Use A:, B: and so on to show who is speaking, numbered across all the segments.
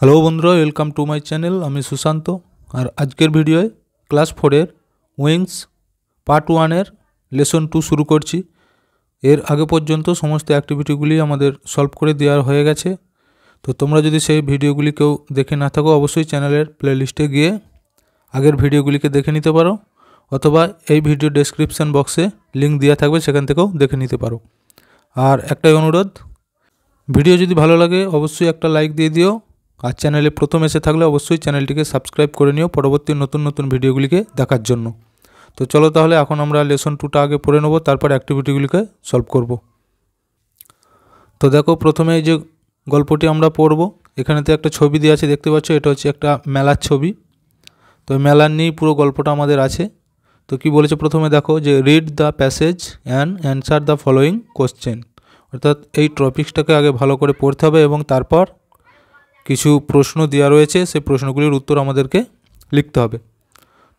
A: Hello বন্ধুরা welcome to my channel আমি সুশান্ত আর আজকের ভিডিওয়ে ক্লাস ফোরের উইংস পার্ট ওয়ানের লেসন টু শুরু করছি এর আগে পর্যন্ত সমস্ত অ্যাক্টিভিটিগুলি আমাদের সলভ করে দেওয়া হয়ে গেছে তো তোমরা যদি সেই ভিডিওগুলি কেউ দেখে না থাকো অবশ্যই চ্যানেলের প্লেলিস্টে গিয়ে আগের ভিডিওগুলিকে দেখে নিতে পারো অথবা এই ভিডিও ডেসক্রিপশান বক্সে লিঙ্ক দেওয়া থাকবে সেখান থেকেও দেখে নিতে পারো আর একটাই অনুরোধ ভিডিও যদি ভালো লাগে অবশ্যই একটা লাইক দিয়ে দিও আর চ্যানেলে প্রথম এসে থাকলে অবশ্যই চ্যানেলটিকে সাবস্ক্রাইব করে নিও পরবর্তী নতুন নতুন ভিডিওগুলিকে দেখার জন্য তো চলো তাহলে এখন আমরা লেসন টুটা আগে পড়ে নেবো তারপর অ্যাক্টিভিটিগুলিকে সলভ করব তো দেখো প্রথমে এই যে গল্পটি আমরা পড়ব এখানেতে একটা ছবি দেওয়া আছে দেখতে পাচ্ছ এটা হচ্ছে একটা মেলার ছবি তো মেলার নিয়েই পুরো গল্পটা আমাদের আছে তো কি বলেছে প্রথমে দেখো যে read the passage and answer the following question অর্থাৎ এই টপিক্সটাকে আগে ভালো করে পড়তে হবে এবং তারপর কিছু প্রশ্ন দেওয়া রয়েছে সেই প্রশ্নগুলির উত্তর আমাদেরকে লিখতে হবে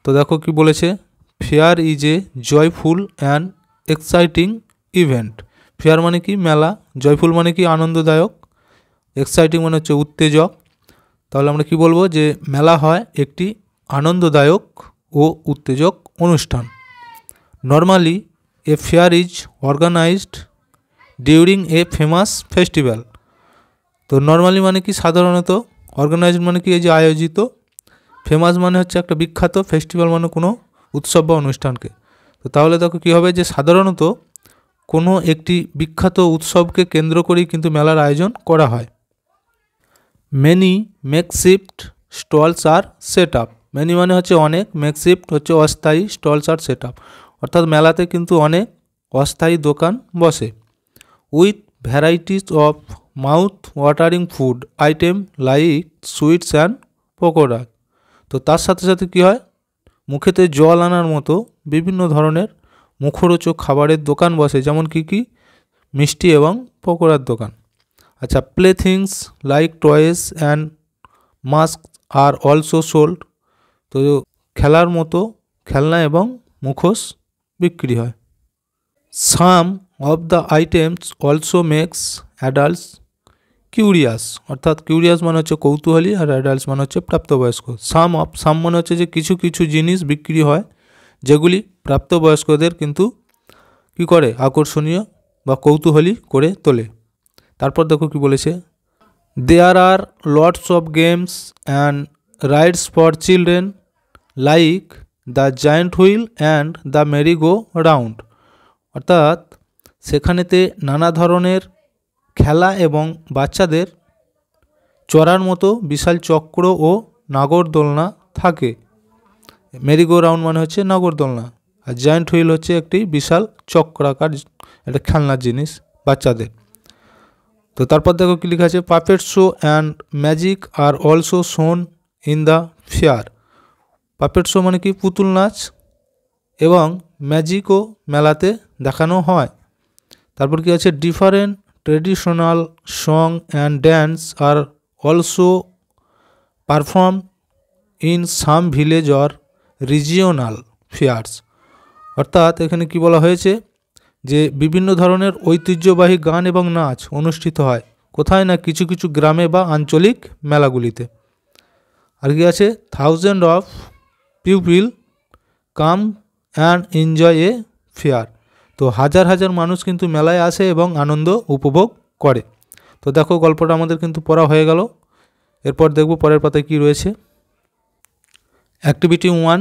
A: তো দেখো কি বলেছে fair is a joyful and exciting event fair মানে কি মেলা জয়ফুল মানে কি আনন্দদায়ক এক্সাইটিং মানে হচ্ছে উত্তেজক তাহলে আমরা কি বলবো যে মেলা হয় একটি আনন্দদায়ক ও উত্তেজক অনুষ্ঠান normally a fair is organised during a famous festival তো নর্মালি মানে কি সাধারণত অর্গানাইজড মানে কি এই যে আয়োজিত ফেমাস মানে হচ্ছে একটা বিখ্যাত ফেস্টিভ্যাল মানে কোনো উৎসব বা অনুষ্ঠানকে তো তাহলে দেখো কী হবে যে সাধারণত কোনো একটি বিখ্যাত উৎসবকে কেন্দ্র করেই কিন্তু মেলার আয়োজন করা হয় many makeshift stalls are set up many মানে হচ্ছে অনেক মেকশিফট হচ্ছে অস্থায়ী স্টলস আর সেট আপ অর্থাৎ মেলাতে কিন্তু অনেক অস্থায়ী দোকান বসে with varieties of mouth watering food item like sweets and pakora তো তার সাথে সাথে কি হয় মুখেতে জল আনার মতো বিভিন্ন ধরনের মুখরোচক খাবারের দোকান বসে যেমন কি কি মিষ্টি এবং পকোড়ার দোকান আচ্ছা play things like toys and mask are also sold তো খেলার মতো খেলনা এবং মুখোশ বিক্রি হয় some of the items also makes adults curious অর্থাৎ কিউরিয়াস মানে হচ্ছে কৌতূহলী আর অ্যাডাল্টস মানে হচ্ছে প্রাপ্তবয়স্ক সাম অফ সাম মানে হচ্ছে যে কিছু কিছু জিনিস বিক্রি হয় যেগুলি প্রাপ্তবয়স্কদের কিন্তু কি করে আকর্ষণীয় বা কৌতূহলী করে তোলে তারপর দেখো কি বলেছে there are lots of games and rides for children like the giant wheel and the merry go round অর্থাৎ সেখানেতে নানা ধরনের খেলা এবং বাচ্চাদের চড়ার মতো বিশাল চক্র ও নাগরদোলনা থাকে মেরিগো রাউন্ড মানে হচ্ছে নাগরদোলনা আর জয়েন্ট হুইল হচ্ছে একটি বিশাল চক্রাকার একটা খেলনার জিনিস বাচ্চাদের তো তারপর দেখো কি লেখা আছে puppet show and magic are also shown in the fair puppet show মানে কি পুতুল নাচ এবং ম্যাজিকও মেলাতে দেখানো হয় তারপর কি আছে different traditional song and dance are also performed in some village or regional fairs অর্থাৎ এখানে কি বলা হয়েছে যে বিভিন্ন ধরনের ঐতিহ্যবাহী গান এবং নাচ অনুষ্ঠিত হয় কোথায় না কিছু কিছু গ্রামে বা আঞ্চলিক মেলাগুলিতে আর কি আছে thousand of pupil come and enjoy a fair তো হাজার হাজার মানুষ কিন্তু মেলায় আসে এবং আনন্দ উপভোগ করে তো দেখো গল্পটা আমাদের কিন্তু পড়া হয়ে গেল এরপর দেখব পরের পাতায় কি রয়েছে অ্যাক্টিভিটি ওয়ান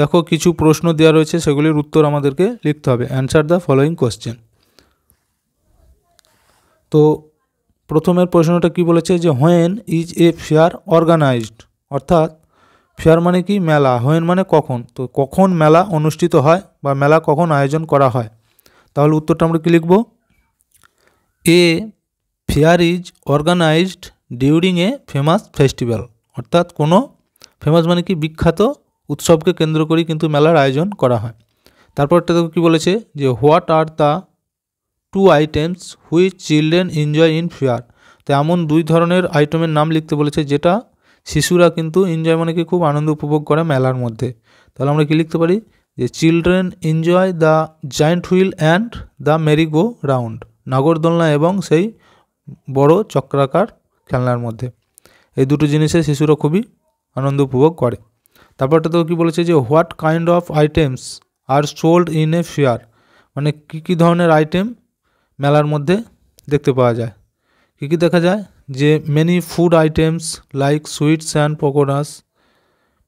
A: দেখো কিছু প্রশ্ন দেওয়া রয়েছে সেগুলির উত্তর আমাদেরকে লিখতে হবে অ্যান্সার দ্য ফলোয়িং কোশ্চেন তো প্রথমের প্রশ্নটা কি বলেছে যে when is a fair organised অর্থাৎ ফেয়ার মানে কি মেলা হোয়েন মানে কখন তো কখন মেলা অনুষ্ঠিত হয় বা মেলা কখন আয়োজন করা হয় তাহলে উত্তরটা আমরা কী লিখব a fair is organised during a famous festival অর্থাৎ কোনো ফেমাস মানে কি বিখ্যাত উৎসবকে কেন্দ্র করে কিন্তু মেলার আয়োজন করা হয় তারপরটা তো কী বলেছে যে what are the two items which children enjoy in fair তো এমন দুই ধরনের আইটেমের নাম লিখতে বলেছে যেটা শিশুরা কিন্তু এনজয় মানে কি খুব আনন্দ উপভোগ করে মেলার মধ্যে তাহলে আমরা কী লিখতে পারি যে children enjoy the giant wheel and the merry go round নাগরদোলনা এবং সেই বড় চক্রাকার খেলনার মধ্যে এই দুটো জিনিসে শিশুরা খুবই আনন্দ উপভোগ করে তারপরটা তো কী বলেছে যে what kind of items are sold in a fair মানে কী কী ধরনের আইটেম মেলার মধ্যে দেখতে পাওয়া যায় কী কী দেখা যায় যে many food items like sweets and pakoras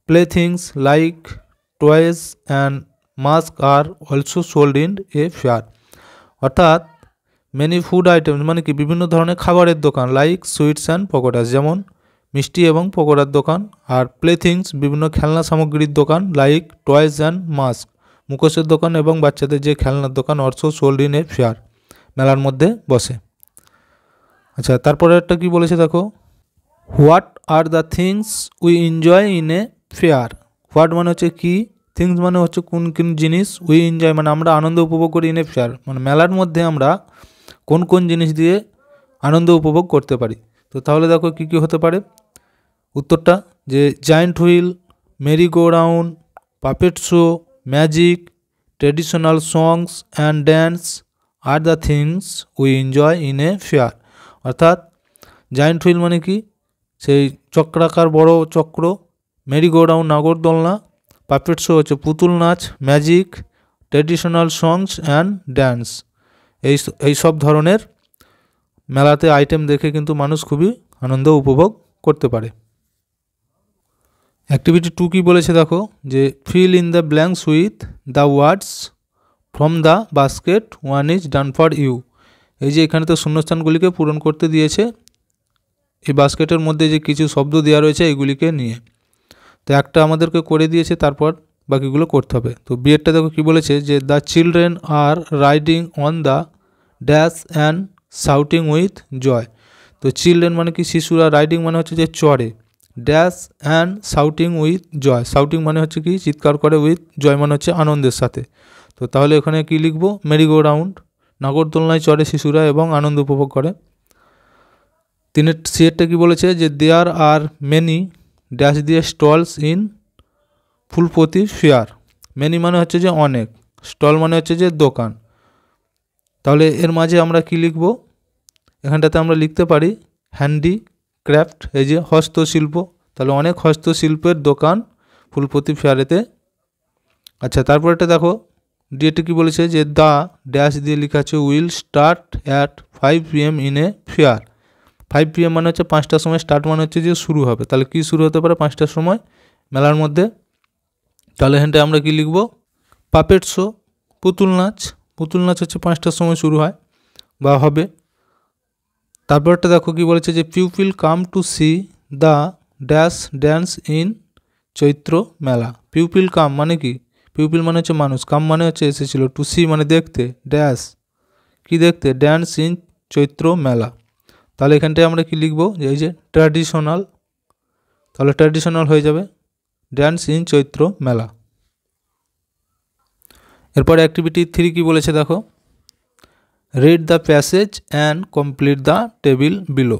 A: play things like toys and mask are also sold in a fair অর্থাৎ মেনি ফুড আইটেমস মানে কি বিভিন্ন ধরনের খাবারের দোকান লাইক সুইটস অ্যান্ড পকোটাস যেমন মিষ্টি এবং পকোড়ার দোকান আর প্লেথিংস বিভিন্ন খেলনা সামগ্রীর দোকান লাইক টয়েস অ্যান্ড মাস্ক মুখোশের দোকান এবং বাচ্চাদের যে খেলনার দোকান also sold in a fair মেলার মধ্যে বসে আচ্ছা তারপরে একটা কি বলেছে দেখো what are the things we enjoy in a fair what মানে হচ্ছে কী থিংস মানে হচ্ছে কোন কোন জিনিস উই এনজয় মানে আমরা আনন্দ উপভোগ করি ইন এ ফেয়ার মানে মেলার মধ্যে আমরা কোন কোন জিনিস দিয়ে আনন্দ উপভোগ করতে পারি তো তাহলে দেখো কি কি হতে পারে উত্তরটা যে giant wheel merry go round puppet show magic traditional songs and dance are the things we enjoy in a fair অর্থাৎ জায়েন্ট হুইল মানে কি সেই চক্রাকার বড় চক্র মেরি গো রাউন্ড নাগরদোলনা পাপেট শো হচ্ছে পুতুল নাচ magic traditional songs and dance এই এই সব ধরনের মেলাতে আইটেম দেখে কিন্তু মানুষ খুবই আনন্দ উপভোগ করতে পারে অ্যাক্টিভিটি টু কী বলেছে দেখো যে fill in the blanks with the words from the basket one is done for you এই যে এখানে তো শূন্যস্থানগুলিকে পূরণ করতে দিয়েছে এই বাস্কেটের মধ্যে যে কিছু শব্দ দেওয়া রয়েছে এগুলিকে নিয়ে তো একটা আমাদেরকে করে দিয়েছে তারপর বাকিগুলো করতে হবে তো বিয়েরটা দেখো কী বলেছে যে the children are riding on the dash and shouting with joy তো চিলড্রেন মানে কি শিশুরা রাইডিং মানে হচ্ছে যে চড়ে dash and shouting with joy shouting মানে হচ্ছে কি চিৎকার করে উইথ জয় মানে হচ্ছে আনন্দের সাথে তো তাহলে এখানে কি লিখবো মেরিগো রাউন্ড তুলনায় চড়ে শিশুরা এবং আনন্দ উপভোগ করে তিনি সিয়েরটা কি বলেছে যে দেয়ার আর মেনি ড্যাশ দিয়ে স্টলস ইন ফুলপতি ফেয়ার মেনি মানে হচ্ছে যে অনেক স্টল মানে হচ্ছে যে দোকান তাহলে এর মাঝে আমরা কি লিখব এখানটাতে আমরা লিখতে পারি হ্যান্ডি ক্র্যাফট এই যে হস্তশিল্প তাহলে অনেক হস্তশিল্পের দোকান ফুলপতি ফেয়ারেতে আচ্ছা তারপরেটা দেখো ডিএটি কী বলেছে যে দা ড্যাশ দিয়ে লিখা আছে will start at five P M in a fair five PM মানে হচ্ছে পাঁচটার সময় স্টার্ট মানে হচ্ছে যে শুরু হবে তাহলে কি শুরু হতে পারে পাঁচটার সময় মেলার মধ্যে তাহলে এখানটায় আমরা কি লিখব পাপেট শো পুতুল নাচ পুতুল নাচ হচ্ছে পাঁচটার সময় শুরু হয় বা হবে তারপরটা দেখো কি বলেছে যে pupil come to see the dash dance in Chaitra Mela pupil কাম মানে কি পিউপিল মানে হচ্ছে মানুষ কাম মানে হচ্ছে এসেছিল টু সি মানে দেখতে ড্যাশ কি দেখতে ড্যান্স ইন চৈত্র মেলা তাহলে এখানটায় আমরা কি লিখব যে এই যে ট্র্যাডিশনাল তাহলে ট্র্যাডিশনাল হয়ে যাবে ড্যান্স ইন চৈত্র মেলা এরপর অ্যাক্টিভিটি থ্রি কি বলেছে দেখো read the passage and complete the table below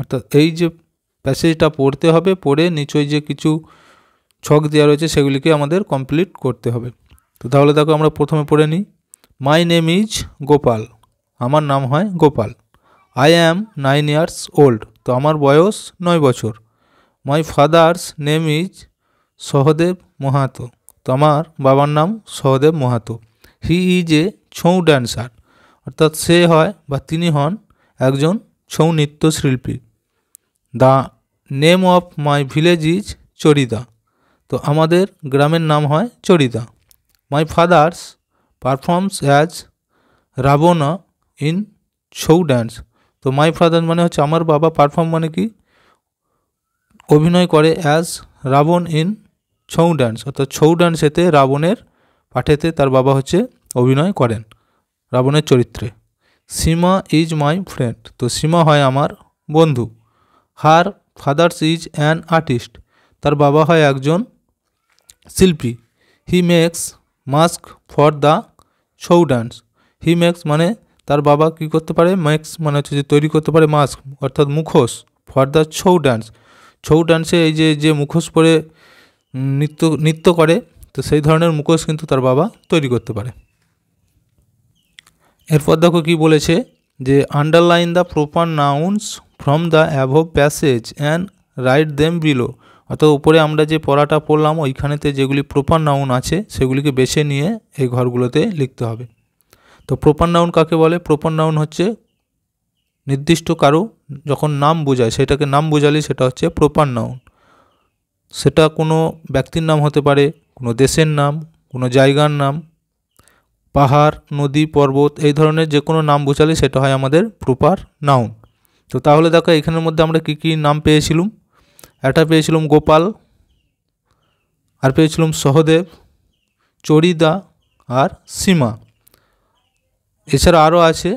A: অর্থাৎ এই যে প্যাসেজটা পড়তে হবে পড়ে নিচয় যে কিছু ছক দেওয়া রয়েছে সেগুলিকে আমাদের কমপ্লিট করতে হবে তো তাহলে দেখো আমরা প্রথমে পড়ে নিই মাই নেম ইজ গোপাল আমার নাম হয় Gopal I am nine years old তো আমার বয়স নয় বছর my father's name is Sahadev Mahato তো আমার বাবার নাম Sahadev Mahato he is a Chhau dancer অর্থাৎ সে হয় বা তিনি হন একজন ছৌ নৃত্যশিল্পী the name of my village is Charida তো আমাদের গ্রামের নাম হয় Charida my father's performs as Ravana in Chhau dance তো মাই ফাদার মানে হচ্ছে আমার বাবা পারফর্ম মানে কি অভিনয় করে as Ravan in Chhau dance অর্থাৎ ছৌ ডান্সেতে রাবণের পাঠেতে তার বাবা হচ্ছে অভিনয় করেন রাবণের চরিত্রে সীমা ইজ মাই ফ্রেন্ড তো সীমা হয় আমার বন্ধু her father's is an artist তার বাবা হয় একজন শিল্পী he makes mask for the Chhau dance he makes মানে তার বাবা কি করতে পারে ম্যাক্স মানে হচ্ছে যে তৈরি করতে পারে মাস্ক অর্থাৎ মুখোশ for the Chhau dance Chhau ডান্সে এই যে যে মুখোশ পরে নৃত্য নৃত্য করে তো সেই ধরনের মুখোশ কিন্তু তার বাবা তৈরি করতে পারে এরপর দেখো কি বলেছে যে underline the proper nouns from the above passage and write them below অর্থাৎ উপরে আমরা যে পড়াটা পড়লাম ওইখানেতে যেগুলি প্রপার নাউন আছে সেগুলিকে বেছে নিয়ে এই ঘরগুলোতে লিখতে হবে তো প্রপার নাউন কাকে বলে প্রপার নাউন হচ্ছে নির্দিষ্ট কারো যখন নাম বোঝায় সেটাকে নাম বোঝালে সেটা হচ্ছে প্রপার নাউন সেটা কোনো ব্যক্তির নাম হতে পারে কোনো দেশের নাম কোনো জায়গার নাম পাহাড় নদী পর্বত এই ধরনের যে কোনো নাম বোঝালে সেটা হয় আমাদের প্রপার নাউন তো তাহলে দেখো এখানের মধ্যে আমরা কী কী নাম পেয়েছিলাম একটা পেয়েছিলাম গোপাল আর পেয়েছিলাম সহদেব চরিদা আর সীমা এছাড়া আরও আছে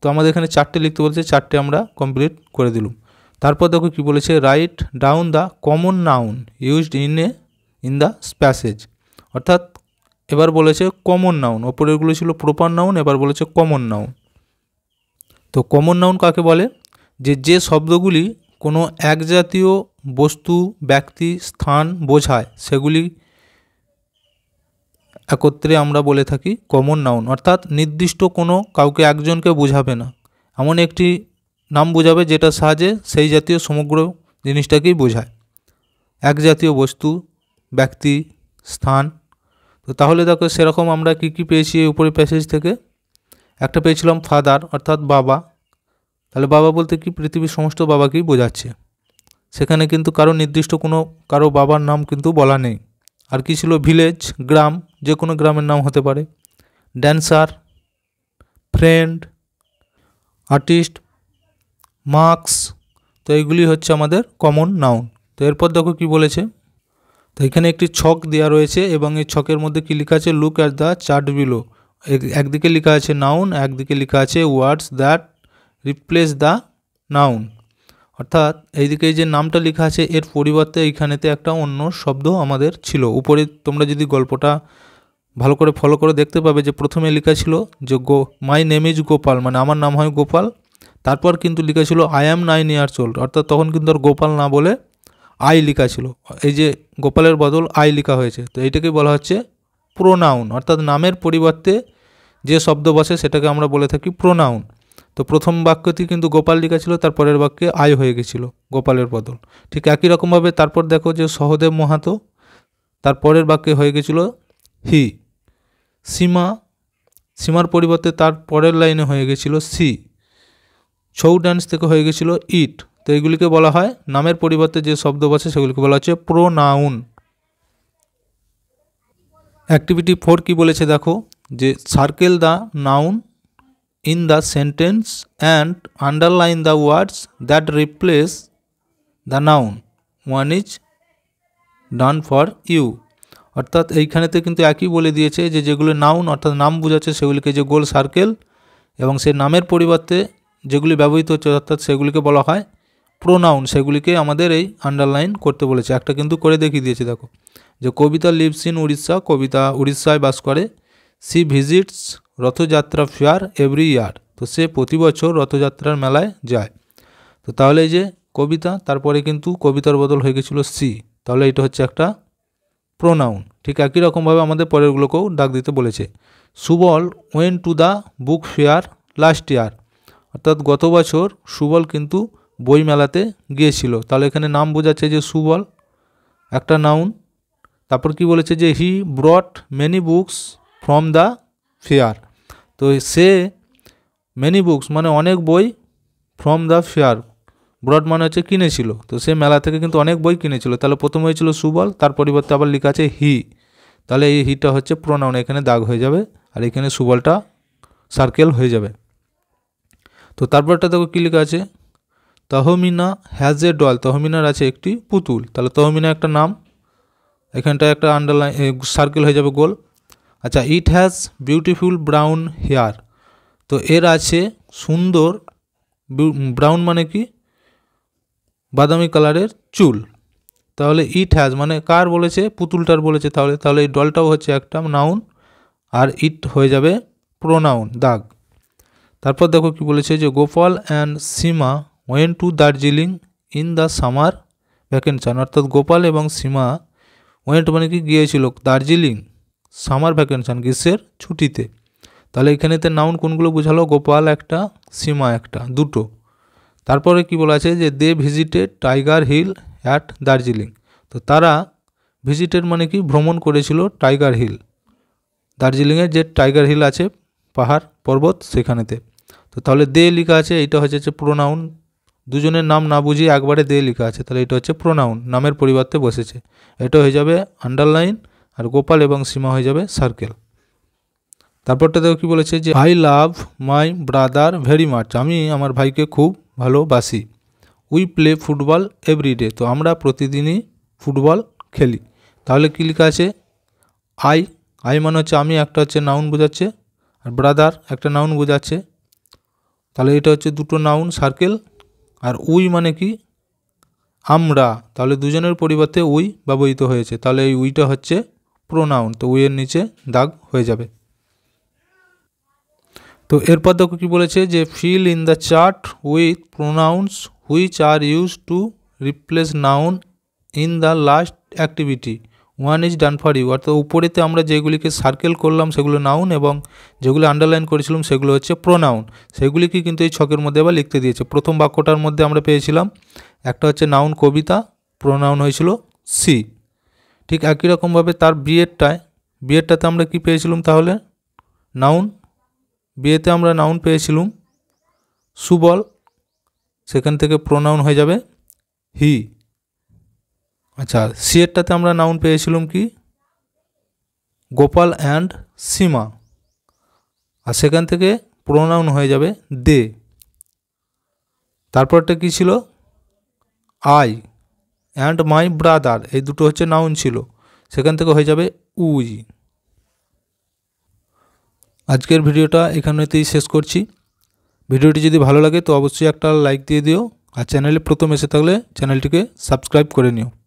A: তো আমাদের এখানে চারটে লিখতে বলছে চারটে আমরা কমপ্লিট করে দিলুম তারপর দেখো কী বলেছে write down the common noun used in a in the passage অর্থাৎ এবার বলেছে কমন নাউন ওপরেরগুলো ছিল প্রপার নাউন এবার বলেছে কমন নাউন তো কমন নাউন কাকে বলে যে যে শব্দগুলি কোনো একজাতীয় বস্তু ব্যক্তি স্থান বোঝায় সেগুলি একত্রে আমরা বলে থাকি কমন নাউন অর্থাৎ নির্দিষ্ট কোনো কাউকে একজনকে বোঝাবে না এমন একটি নাম বোঝাবে যেটা সাহায্যে সেই জাতীয় সমগ্র জিনিসটাকেই বোঝায় এক জাতীয় বস্তু ব্যক্তি স্থান তো তাহলে দেখো সেরকম আমরা কি কি পেয়েছি এই উপরে প্যাসেজ থেকে একটা পেয়েছিলাম ফাদার অর্থাৎ বাবা তাহলে বাবা বলতে কি পৃথিবীর সমস্ত বাবাকেই বোঝাচ্ছে সেখানে কিন্তু কারো নির্দিষ্ট কোনো কারো বাবার নাম কিন্তু বলা নেই আর কি ছিল ভিলেজ গ্রাম যে কোনো গ্রামের নাম হতে পারে ড্যান্সার ফ্রেন্ড আর্টিস্ট মার্কস তো এইগুলি হচ্ছে আমাদের কমন নাউন তো এরপর দেখো কি বলেছে তো এখানে একটি ছক দেওয়া রয়েছে এবং এই ছকের মধ্যে কি লেখা আছে look at the chart below একদিকে লেখা আছে নাউন একদিকে লেখা আছে words that replace the noun অর্থাৎ এইদিকে যে নামটা লেখা আছে এর পরিবর্তে এইখানেতে একটা অন্য শব্দ আমাদের ছিল উপরে তোমরা যদি গল্পটা ভালো করে ফলো করে দেখতে পাবে যে প্রথমে লেখা ছিল যে go my name is Gopal মানে আমার নাম হয় গোপাল তারপর কিন্তু লেখা ছিল I am nine years old অর্থাৎ তখন কিন্তু আর গোপাল না বলে আই লেখা ছিল এই যে গোপালের বদল আই লেখা হয়েছে তো এইটাকে বলা হচ্ছে প্রোনাউন অর্থাৎ নামের পরিবর্তে যে শব্দ বসে সেটাকে আমরা বলে থাকি প্রোনাউন তো প্রথম বাক্যটি কিন্তু গোপাল লিখা ছিল তারপরের বাক্যে আয় হয়ে গেছিল গোপালের বদল ঠিক একই রকমভাবে তারপর দেখো যে সহদেব মহাতো তারপরের বাক্যে হয়ে গেছিল হি সীমা সীমার পরিবর্তে তার পরের লাইনে হয়ে গেছিল সি ছৌ ডান্স থেকে হয়ে গেছিল ইট তো এগুলিকে বলা হয় নামের পরিবর্তে যে শব্দ আছে সেগুলিকে বলা হচ্ছে প্রোনাউন অ্যাক্টিভিটি ফোর কি বলেছে দেখো যে circle the noun in the sentence and underline the words that replace the noun. One is done for you. অর্থাৎ এইখানেতে কিন্তু একই বলে দিয়েছে যে যেগুলো নাউন অর্থাৎ নাম বোঝাচ্ছে সেগুলিকে যে গোল সার্কেল এবং সেই নামের পরিবর্তে যেগুলি ব্যবহৃত হচ্ছে অর্থাৎ সেগুলিকে বলা হয় প্রোনাউন সেগুলিকে আমাদের এই আন্ডারলাইন করতে বলেছে একটা কিন্তু করে দেখিয়ে দিয়েছে দেখো যে কবিতা লিভস ইন উড়িষ্যা কবিতা উড়িষ্যায় বাস করে she visits Rath Yatra fair every year তো সে প্রতি বছর রথযাত্রার মেলায় যায় তো তাহলে এই যে কবিতা তারপরে কিন্তু কবিতার বদল হয়ে গেছিলো সি তাহলে এটা হচ্ছে একটা প্রোনাউন ঠিক একই রকমভাবে আমাদের পরেরগুলোকেও ডাক দিতে বলেছে Subal went to the book fair last year অর্থাৎ গত বছর সুবল কিন্তু বই মেলাতে গিয়েছিল তাহলে এখানে নাম বোঝাচ্ছে যে সুবল একটা নাউন তারপর কি বলেছে যে he brought many books from the fair তো সে মেনি বুকস মানে অনেক বই ফ্রম দ্য ফেয়ার ব্রড মানে হচ্ছে কিনেছিল তো সে মেলা থেকে কিন্তু অনেক বই কিনেছিল তাহলে প্রথম হয়েছিল সুবল তার পরিবর্তে আবার লেখা আছে হি তাহলে এই হিটা হচ্ছে প্রোনাউন এখানে দাগ হয়ে যাবে আর এখানে সুবলটা সার্কেল হয়ে যাবে তো তারপরটা দেখো কী লেখা আছে তহমিনা হ্যাজ এ ডল তহমিনার আছে একটি পুতুল তাহলে তহমিনা একটা নাম এখানটা একটা আন্ডারলাইন সার্কেল হয়ে যাবে গোল আচ্ছা it has beautiful brown hair তো এর আছে সুন্দর ব্রাউন মানে কি বাদামি কালারের চুল তাহলে ইট হ্যাজ মানে কার বলেছে পুতুলটার বলেছে তাহলে তাহলে এই ডলটাও হচ্ছে একটা নাউন আর ইট হয়ে যাবে প্রোনাউন দাগ তারপর দেখো কি বলেছে যে Gopal and Seema went to Darjeeling in the summer vacation অর্থাৎ গোপাল এবং সীমা ওয়েন্ট মানে কি গিয়েছিল দার্জিলিং সামার ভ্যাকেনশান গ্রীষ্মের ছুটিতে তাহলে এখানেতে নাউন কোনগুলো বোঝালো গোপাল একটা সীমা একটা দুটো তারপরে কি বলা আছে যে they visited Tiger Hill at Darjeeling তো তারা ভিজিটেড মানে কি ভ্রমণ করেছিল টাইগার হিল দার্জিলিংয়ের যে টাইগার হিল আছে পাহাড় পর্বত সেখানেতে তো তাহলে দে লেখা আছে এটা হচ্ছে যে প্রোনাউন দুজনের নাম না বুঝিয়ে একবারে দে লেখা আছে তাহলে এটা হচ্ছে প্রোনাউন নামের পরিবর্তে বসেছে এটা হয়ে যাবে আন্ডারলাইন আর গোপাল এবং সীমা হয়ে যাবে সার্কেল তারপরটা দেখো কী বলেছে যে I love my brother very much আমি আমার ভাইকে খুব ভালোবাসি উই প্লে ফুটবল এভরিডে তো আমরা প্রতিদিনই ফুটবল খেলি তাহলে কী লেখা আছে আই আই মানে হচ্ছে আমি একটা হচ্ছে নাউন বোঝাচ্ছে আর ব্রাদার একটা নাউন বোঝাচ্ছে তাহলে এটা হচ্ছে দুটো নাউন সার্কেল আর উই মানে কি আমরা তাহলে দুজনের পরিবর্তে উই ব্যবহৃত হয়েছে তাহলে এই উইটা হচ্ছে প্রোনাউন তো উইয়ের নিচে দাগ হয়ে যাবে তো এরপর দেখো কী বলেছে যে fill in the chart with pronouns which are use to replace noun in the last activity one is done for you অর্থাৎ উপরেতে আমরা যেগুলিকে সার্কেল করলাম সেগুলো নাউন এবং যেগুলো আন্ডারলাইন করেছিলাম সেগুলো হচ্ছে প্রোনাউন সেগুলিকে কিন্তু এই ছকের মধ্যে আবার লিখতে দিয়েছে প্রথম বাক্যটার মধ্যে আমরা পেয়েছিলাম একটা হচ্ছে নাউন কবিতা প্রোনাউন হয়েছিল সি ঠিক একই রকমভাবে তার বিয়েরটায় বিয়েরটাতে আমরা কি পেয়েছিলাম তাহলে নাউন বিয়েতে আমরা নাউন পেয়েছিলাম সুবল সেখান থেকে প্রোনাউন হয়ে যাবে হি আচ্ছা সিয়েরটাতে আমরা নাউন পেয়েছিলাম কি গোপাল অ্যান্ড সীমা আর সেখান থেকে প্রোনাউন হয়ে যাবে দে তারপরটা কি ছিল আই অ্যান্ড মাই ব্রাদার এই দুটো হচ্ছে নাউন ছিল সেখান থেকে হয়ে যাবে উই আজকের ভিডিওটা এখানেতেই শেষ করছি ভিডিওটি যদি ভালো লাগে তো অবশ্যই একটা লাইক দিয়ে দিও আর চ্যানেলে প্রথম এসে থাকলে চ্যানেলটিকে সাবস্ক্রাইব করে নিও